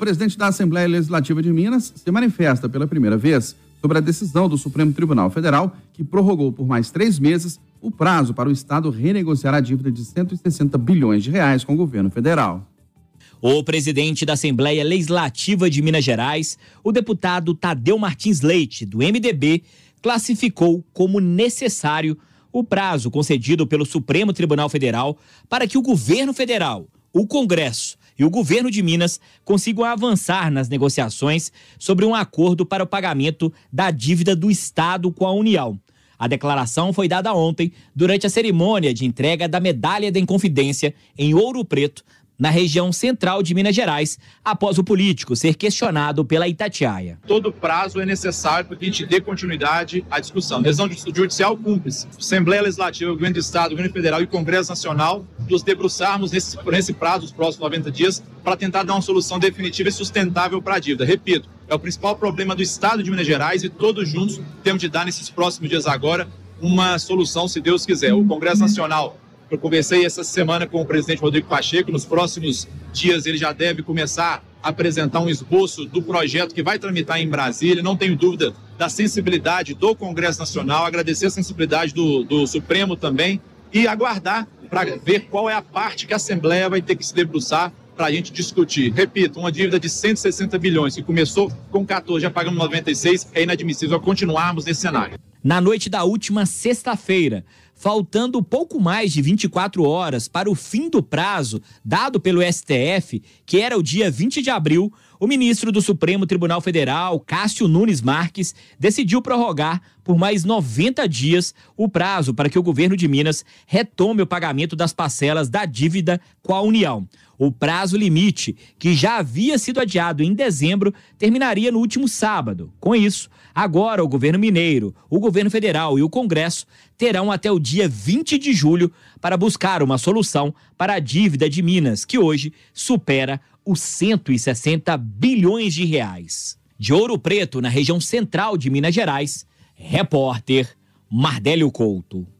O presidente da Assembleia Legislativa de Minas se manifesta pela primeira vez sobre a decisão do Supremo Tribunal Federal, que prorrogou por mais três meses o prazo para o Estado renegociar a dívida de 160 bilhões de reais com o governo federal. O presidente da Assembleia Legislativa de Minas Gerais, o deputado Tadeu Martins Leite, do MDB, classificou como necessário o prazo concedido pelo Supremo Tribunal Federal para que o governo federal, o Congresso e o governo de Minas consigam avançar nas negociações sobre um acordo para o pagamento da dívida do Estado com a União. A declaração foi dada ontem durante a cerimônia de entrega da Medalha da Inconfidência em Ouro Preto na região central de Minas Gerais, após o político ser questionado pela Itatiaia. Todo prazo é necessário para que a gente dê continuidade à discussão. Lesão judicial cúmplice. Assembleia Legislativa, Governo do Estado, Governo Federal e Congresso Nacional nos debruçarmos nesse, nesse prazo, os próximos 90 dias, para tentar dar uma solução definitiva e sustentável para a dívida. Repito, é o principal problema do Estado de Minas Gerais e todos juntos temos de dar nesses próximos dias agora uma solução, se Deus quiser. O Congresso Nacional eu conversei essa semana com o presidente Rodrigo Pacheco. Nos próximos dias ele já deve começar a apresentar um esboço do projeto que vai tramitar em Brasília. Não tenho dúvida da sensibilidade do Congresso Nacional, agradecer a sensibilidade do, do Supremo também e aguardar para ver qual é a parte que a Assembleia vai ter que se debruçar para a gente discutir. Repito, uma dívida de 160 bilhões, que começou com 14, já pagamos 96, é inadmissível continuarmos nesse cenário. Na noite da última sexta-feira, faltando pouco mais de 24 horas para o fim do prazo dado pelo STF, que era o dia 20 de abril, o ministro do Supremo Tribunal Federal, Cássio Nunes Marques, decidiu prorrogar por mais 90 dias o prazo para que o governo de Minas retome o pagamento das parcelas da dívida com a União. O prazo limite, que já havia sido adiado em dezembro, terminaria no último sábado. Com isso, agora o governo mineiro, o governo federal e o Congresso terão até o dia dia 20 de julho para buscar uma solução para a dívida de Minas, que hoje supera os 160 bilhões de reais. De Ouro Preto, na região central de Minas Gerais, repórter Mardélio Couto.